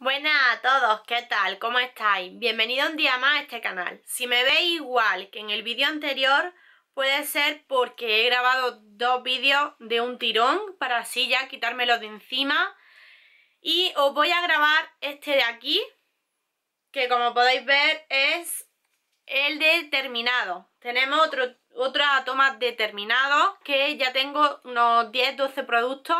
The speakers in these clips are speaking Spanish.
Buenas a todos, ¿qué tal? ¿Cómo estáis? Bienvenido un día más a este canal. Si me veis igual que en el vídeo anterior, puede ser porque he grabado dos vídeos de un tirón para así ya quitármelo de encima. Y os voy a grabar este de aquí, que como podéis ver es el de terminado. Tenemos otro, otra toma de terminado, que ya tengo unos 10-12 productos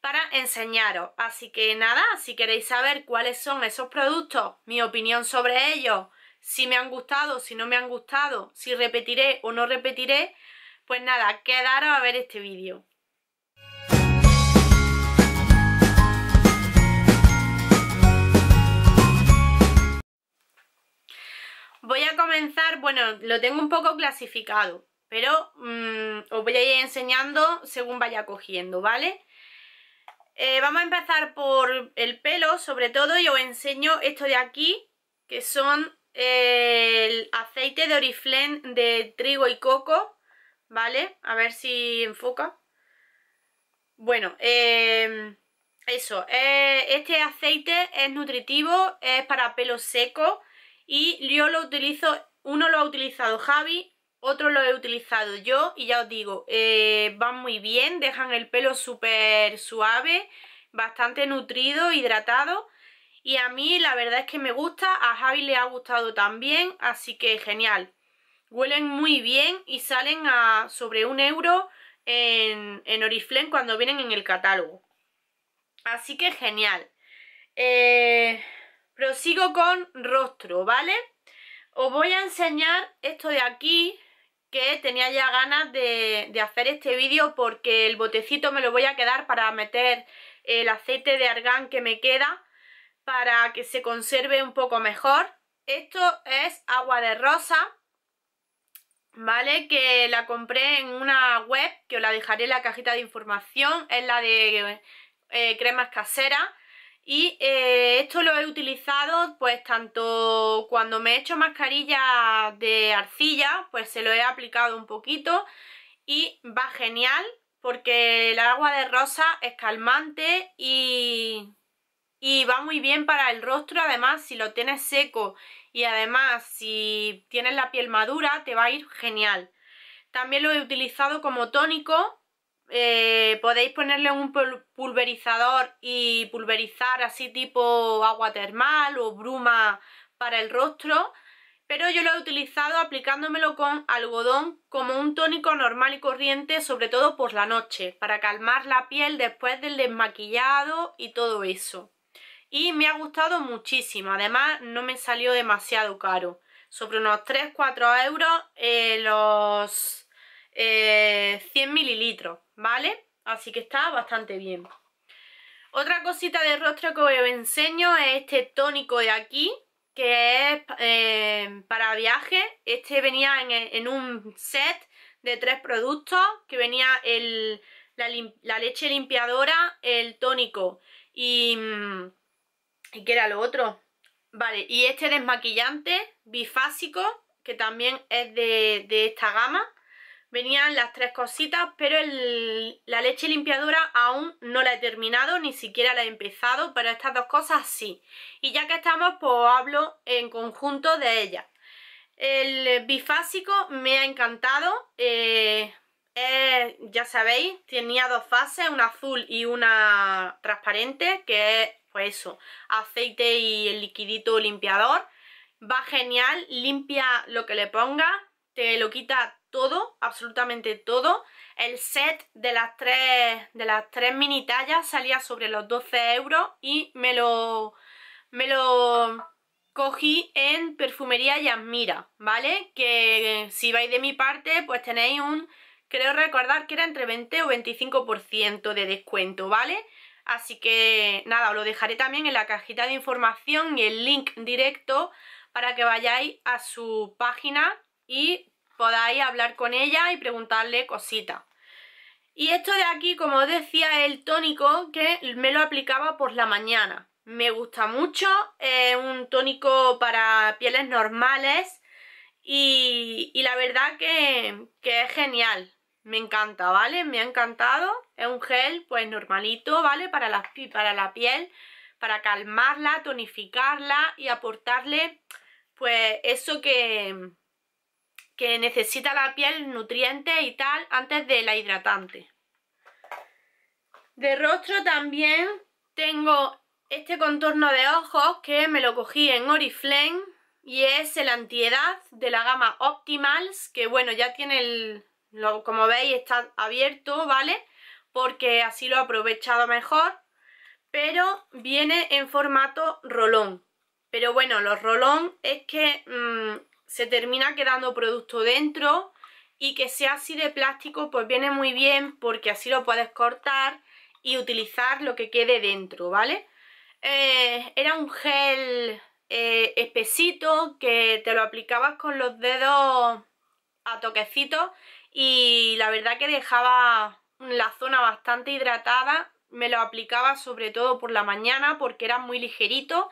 para enseñaros. Así que nada, si queréis saber cuáles son esos productos, mi opinión sobre ellos, si me han gustado, si no me han gustado, si repetiré o no repetiré, pues nada, quedaros a ver este vídeo. Voy a comenzar, bueno, lo tengo un poco clasificado, pero mm, os voy a ir enseñando según vaya cogiendo, ¿vale? Eh, vamos a empezar por el pelo, sobre todo, y os enseño esto de aquí, que son eh, el aceite de oriflén de trigo y coco, ¿vale? A ver si enfoca. Bueno, em, eso, eh, este aceite es nutritivo, es para pelo seco y yo lo utilizo, uno lo ha utilizado Javi, otro lo he utilizado yo y ya os digo, eh, van muy bien, dejan el pelo súper suave, bastante nutrido, hidratado y a mí la verdad es que me gusta, a Javi le ha gustado también, así que genial. Huelen muy bien y salen a sobre un euro en, en Oriflame cuando vienen en el catálogo. Así que genial. Eh, prosigo con rostro, ¿vale? Os voy a enseñar esto de aquí, que tenía ya ganas de, hacer este vídeo porque el botecito me lo voy a quedar para meter el aceite de argán que me queda para que se conserve un poco mejor. Esto es agua de rosa, ¿vale? Que la compré en una web, que os la dejaré en la cajita de información, es la de eh, cremas caseras y eh, esto lo he utilizado pues tanto cuando me he hecho mascarilla de arcilla, pues se lo he aplicado un poquito y va genial porque el agua de rosa es calmante y, y va muy bien para el rostro, además si lo tienes seco y además si tienes la piel madura te va a ir genial. También lo he utilizado como tónico eh, podéis ponerle un pulverizador y pulverizar así tipo agua termal o bruma para el rostro pero yo lo he utilizado aplicándomelo con algodón como un tónico normal y corriente, sobre todo por la noche, para calmar la piel después del desmaquillado y todo eso. Y me ha gustado muchísimo, además no me salió demasiado caro. Sobre unos 3-4 euros eh, los 100 eh, mililitros. ¿vale? Así que está bastante bien. Otra cosita de rostro que os enseño es este tónico de aquí, que es eh, para viaje. Este venía en, un set de tres productos, que venía la, leche limpiadora, el tónico y... Mm, ¿Y qué era lo otro? Vale, y este desmaquillante bifásico, que también es de, de esta gama venían las tres cositas, pero la leche limpiadora aún no la he terminado, ni siquiera la he empezado, pero estas dos cosas sí. Y ya que estamos, pues hablo en conjunto de ellas. El bifásico me ha encantado, eh, ya sabéis, tenía dos fases, una azul y una transparente, que es, pues eso, aceite y el liquidito limpiador. Va genial, limpia lo que le ponga, te lo quita todo, absolutamente todo. El set de las tres, de las tres mini tallas salía sobre los 12 euros y me lo, me lo cogí en Perfumería Yasmira, ¿vale? Que si vais de mi parte, pues tenéis un, creo recordar que era entre 20 o 25% de descuento, ¿vale? Así que nada, os lo dejaré también en la cajita de información y el link directo para que vayáis a su página y podáis hablar con ella y preguntarle cositas. Y esto de aquí, como os decía, el tónico que me lo aplicaba por la mañana. Me gusta mucho, es un tónico para pieles normales y, la verdad que, es genial. Me encanta, ¿vale? Me ha encantado. Es un gel, pues, normalito, ¿vale? Para para la piel, para calmarla, tonificarla y aportarle, pues, eso que, que necesita la piel nutrientes y tal antes de la hidratante. De rostro también tengo este contorno de ojos que me lo cogí en Oriflame y es el antiedad de la gama Optimals que bueno, ya tiene el... como veis está abierto, ¿vale? Porque así lo he aprovechado mejor pero viene en formato rolón pero bueno, los rolón es que mm, se termina quedando producto dentro y que sea así de plástico pues viene muy bien porque así lo puedes cortar y utilizar lo que quede dentro, ¿vale? Eh, era un gel eh, espesito que te lo aplicabas con los dedos a toquecitos y la verdad que dejaba la zona bastante hidratada me lo aplicaba sobre todo por la mañana porque era muy ligerito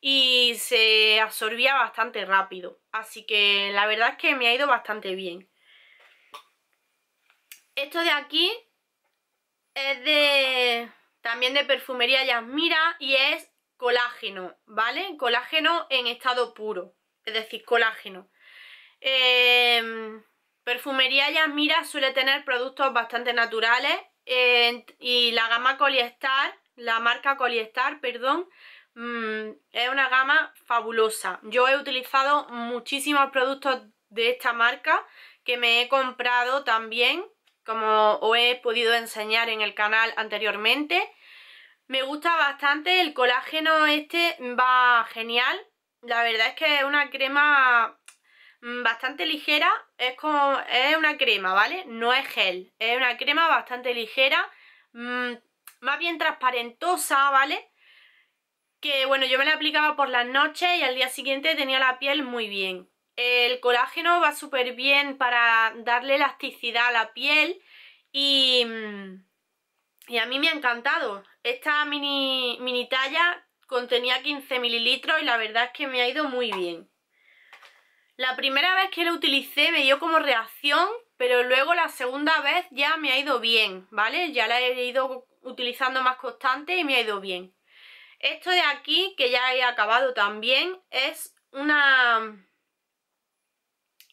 y se absorbía bastante rápido. Así que la verdad es que me ha ido bastante bien. Esto de aquí es de también de perfumería Yasmira y es colágeno, ¿vale? Colágeno en estado puro, es decir, colágeno. Em, perfumería Yasmira suele tener productos bastante naturales eh, y la gama Coliestar, la marca Coliestar, perdón, Mm, es una gama fabulosa. Yo he utilizado muchísimos productos de esta marca que me he comprado también, como os he podido enseñar en el canal anteriormente. Me gusta bastante, el colágeno este va genial. La verdad es que es una crema mm, bastante ligera, es, como, es una crema, ¿vale? No es gel, es una crema bastante ligera, mm, más bien transparentosa, ¿vale? que bueno, yo me la aplicaba por las noches y al día siguiente tenía la piel muy bien. El colágeno va súper bien para darle elasticidad a la piel y, mm, y a mí me ha encantado. Esta mini, mini talla contenía 15 mililitros y la verdad es que me ha ido muy bien. La primera vez que la utilicé me dio como reacción, pero luego la segunda vez ya me ha ido bien, ¿vale? Ya la he ido utilizando más constante y me ha ido bien. Esto de aquí, que ya he acabado también, es una,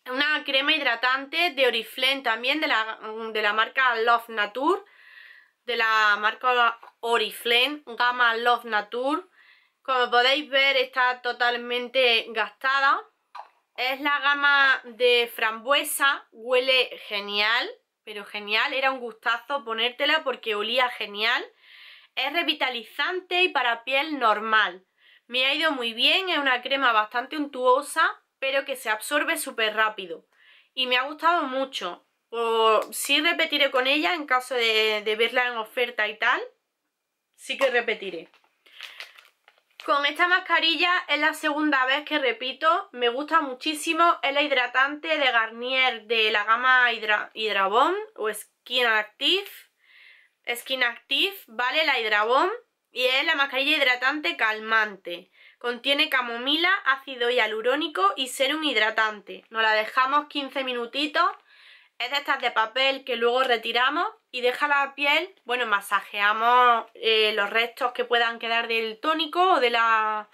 una crema hidratante de Oriflame también, de la, de la marca Love Nature, de la marca Oriflame, gama Love Nature. Como podéis ver, está totalmente gastada. Es la gama de frambuesa, huele genial, pero genial. Era un gustazo ponértela porque olía genial es revitalizante y para piel normal. Me ha ido muy bien, es una crema bastante untuosa, pero que se absorbe súper rápido. Y me ha gustado mucho. O, si repetiré con ella en caso de, verla en oferta y tal. Sí que repetiré. Con esta mascarilla es la segunda vez que repito, me gusta muchísimo, es la hidratante de Garnier de la gama Hydra o Skin Active Skin Active, vale la hidrabón y es la mascarilla hidratante calmante. Contiene camomila, ácido hialurónico y serum hidratante. Nos la dejamos 15 minutitos. Es de estas de papel que luego retiramos y deja la piel, bueno, masajeamos eh, los restos que puedan quedar del tónico o de la,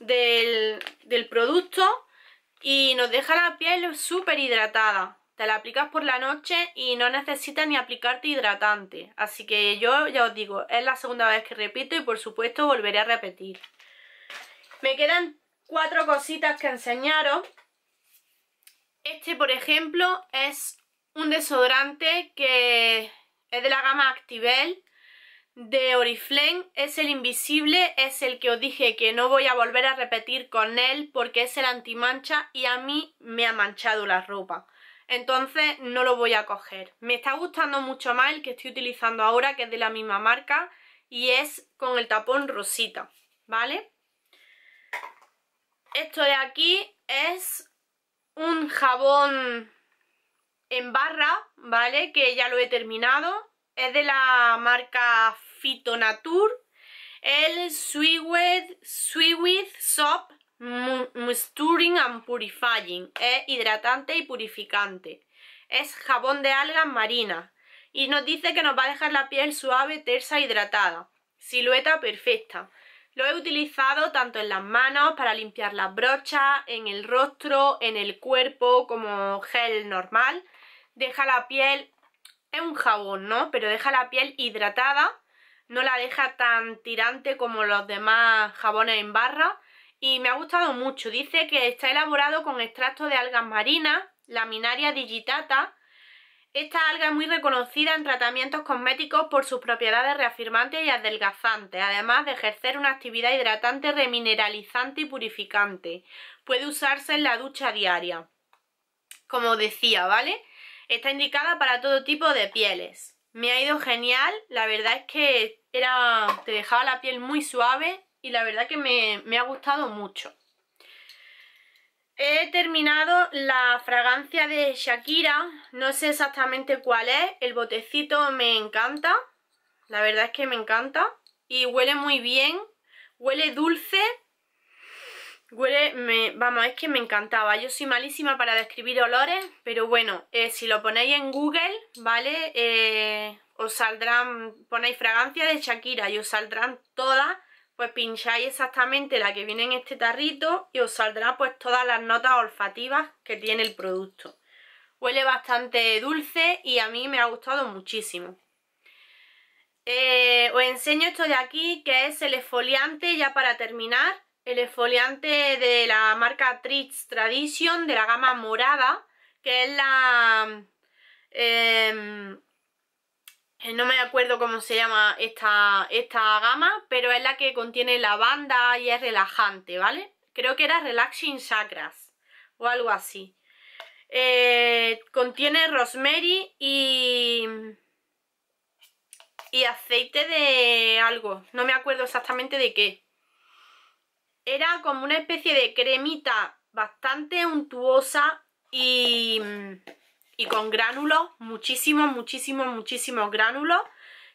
del, del producto y nos deja la piel súper hidratada. Te la aplicas por la noche y no necesitas ni aplicarte hidratante. Así que yo ya os digo, es la segunda vez que repito y por supuesto volveré a repetir. Me quedan cuatro cositas que enseñaros. Este, por ejemplo, es un desodorante que es de la gama Activel de Oriflame. Es el invisible, es el que os dije que no voy a volver a repetir con él porque es el antimancha y a mí me ha manchado la ropa entonces no lo voy a coger. Me está gustando mucho más el que estoy utilizando ahora, que es de la misma marca, y es con el tapón rosita, ¿vale? Esto de aquí es un jabón en barra, ¿vale? Que ya lo he terminado. Es de la marca Fitonatur, el Sweet Soap. Mousturing and Purifying. Es hidratante y purificante. Es jabón de algas marinas. Y nos dice que nos va a dejar la piel suave, tersa, e hidratada. Silueta perfecta. Lo he utilizado tanto en las manos para limpiar las brochas, en el rostro, en el cuerpo como gel normal. Deja la piel, es un jabón, ¿no? Pero deja la piel hidratada, no la deja tan tirante como los demás jabones en barra y me ha gustado mucho. Dice que está elaborado con extracto de algas marinas, laminaria digitata. Esta alga es muy reconocida en tratamientos cosméticos por sus propiedades reafirmantes y adelgazantes, además de ejercer una actividad hidratante, remineralizante y purificante. Puede usarse en la ducha diaria. Como decía, ¿vale? Está indicada para todo tipo de pieles. Me ha ido genial, la verdad es que era, te dejaba la piel muy suave, y la verdad que me, ha gustado mucho. He terminado la fragancia de Shakira, no sé exactamente cuál es, el botecito me encanta, la verdad es que me encanta y huele muy bien, huele dulce, huele, me, vamos, es que me encantaba, yo soy malísima para describir olores, pero bueno, eh, si lo ponéis en Google, ¿vale? Eh, os saldrán, ponéis fragancia de Shakira y os saldrán todas pues pincháis exactamente la que viene en este tarrito y os saldrá pues todas las notas olfativas que tiene el producto. Huele bastante dulce y a mí me ha gustado muchísimo. Eh, os enseño esto de aquí que es el esfoliante ya para terminar. El esfoliante de la marca Trix Tradition de la gama morada que es la... Eh, eh, no me acuerdo cómo se llama esta, esta gama, pero es la que contiene lavanda y es relajante, ¿vale? Creo que era Relaxing Sacras o algo así. Eh, contiene rosemary y, y aceite de algo, no me acuerdo exactamente de qué. Era como una especie de cremita bastante untuosa y y con gránulos, muchísimos, muchísimos, muchísimos gránulos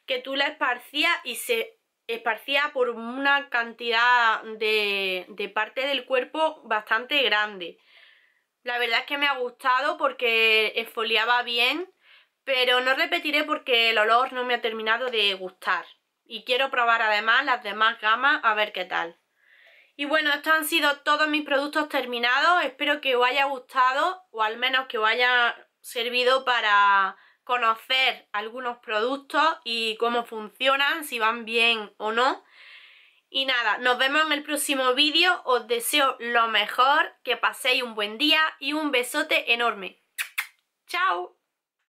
que tú la esparcías y se esparcía por una cantidad de, de parte del cuerpo bastante grande. La verdad es que me ha gustado porque esfoliaba bien, pero no repetiré porque el olor no me ha terminado de gustar. Y quiero probar además las demás gamas a ver qué tal. Y bueno, estos han sido todos mis productos terminados. Espero que os haya gustado o al menos que os haya servido para conocer algunos productos y cómo funcionan, si van bien o no. Y nada, nos vemos en el próximo vídeo, os deseo lo mejor, que paséis un buen día y un besote enorme. ¡Chao!